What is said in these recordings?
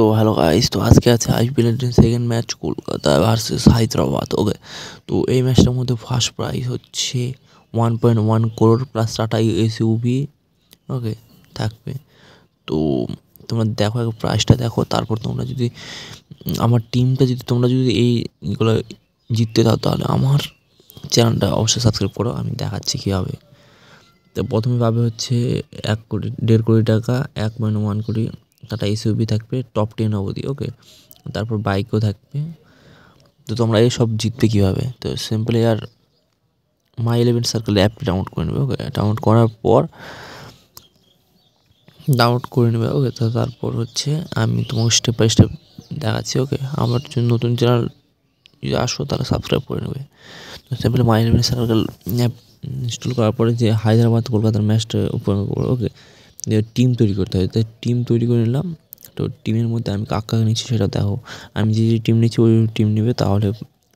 তো hello guys তো আজকে আছে আইপিএলের second match Kolkata versus Hyderabad okay তো এই ম্যাচটার মধ্যে ফার্স্ট প্রাইজ হচ্ছে one point one crore plus Tata SUV okay থাকবে তো তোমরা দেখো এক প্রাইসটা দেখো তারপর তোমরা যদি আমার টিমটা যদি তোমরা যদি এইগুলো জিততে দাও তাহলে আমার চ্যানেলটা অবশ্যই সাবস্ক্রাইব করো আমি দেখাচ্ছি কীভাবে তো প্রথমে পাবে হচ্ছে এক কোটি দেড় কোটি টাকা এক পয়েন্ট ওয়ান কোটি টাটা এসইউবি থাকবে টপ টেন অবধি ওকে তারপর বাইকও থাকবে তো তোমরা এসব জিতবে কীভাবে তো সিম্পল আর মাই ইলেভেন সার্কেল অ্যাপটি ডাউনলোড করে নেবে ওকে ডাউনলোড করার পর ডাউনলোড করে নেবে ওকে তো তারপর হচ্ছে আমি তোমাকে স্টেপ বাই স্টেপ দেখাচ্ছি ওকে আমার যদি নতুন চ্যানেল যদি আসো তারা সাবস্ক্রাইব করে নেবে তো simply My Eleven Circle app install করার পরে যে হায়দ্রাবাদ কলকাতার ম্যাচটা উপভোগ ওকে টিম তৈরি করতে হয় তাই টিম তৈরি করে নিলাম তো টিমের মধ্যে আমি কাকা নিচ্ছি সেটা দেখো আমি যে যে টিম নিচ্ছি ওই টিম নেবে তাহলে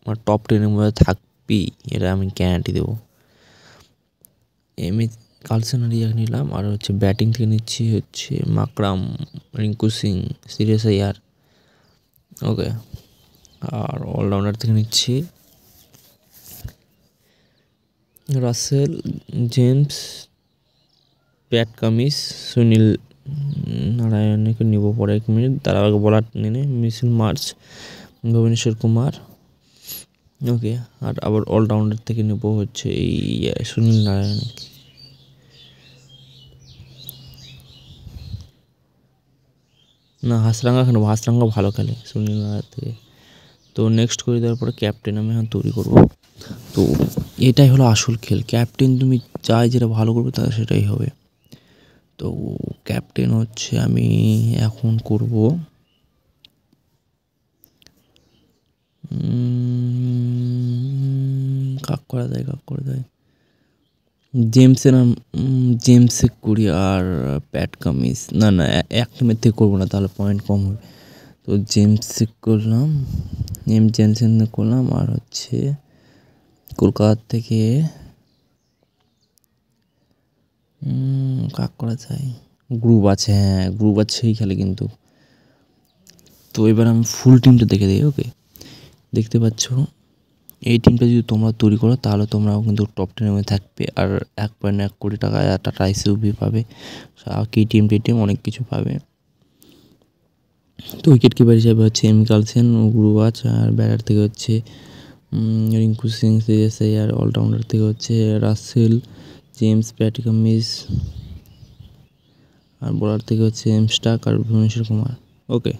আমার টপ টেনের মধ্যে থাকবেই এটা আমি গ্যারান্টি দেবো এম এ কালসেনার নিলাম আর হচ্ছে ব্যাটিং থেকে নিচ্ছি হচ্ছে মাকরাম রিঙ্কু সিং সিরিয়াস আয়ার ওকে আর অলরাউন্ডার থেকে নিচ্ছি Russell James Pat Cummins Sunil নারায়ণকে নিব পরে এক মিনিট তার আগে বলার নিয়ে Mitchell Marsh Bhuvneshwar Kumar okay আর আবার অলরাউন্ডার থেকে নেব হচ্ছে এই সুনীল নারায়ণকে না হাসরাঙ্গা খেলবো হাসরাঙ্গা ভালো খেলে সুনীল নারায়ণ থেকে তো নেক্সট করে দেওয়ার পরে ক্যাপ্টেন আমি এখন তৈরি করবো তো এটাই হলো আসল খেল ক্যাপ্টেন তুমি চাই যেটা ভালো করবে তা সেটাই হবে তো ক্যাপ্টেন হচ্ছে আমি এখন করব কাক করা দেয় কাক করা দেয় জেমসের নাম জেমসে করি আর প্যাট কামিস না না এক টিমের থেকে করবো না তাহলে পয়েন্ট কম হবে তো জেমসে করলাম এম জেমসেন করলাম আর হচ্ছে কলকাতা থেকে কাক করা যায় গ্রুপ আছে হ্যাঁ গ্রুপ আছে সেই খেলে কিন্তু তো এবার আমি ফুল টিমটা দেখে দিই ওকে দেখতে পাচ্ছ এই টিমটা যদি তোমরা তৈরি করো তাহলে তোমরাও কিন্তু টপ টেনের মধ্যে থাকবে আর এক পয়েন্ট এক কোটি টাকা টাটা আইসিউবি পাবে কি টিম টি টিম অনেক কিছু পাবে তো উইকেট কিপার হিসাবে হচ্ছে এম কালসেন গুরুবাজ আর ব্যাটার থেকে হচ্ছে রিঙ্কু সিং সিরিয়াস আর অলরাউন্ডার থেকে হচ্ছে রাসেল জেমস প্র্যাটিকাম মিস আর বলার থেকে হচ্ছে এম স্টাক আর ভুবনেশ্বর কুমার ওকে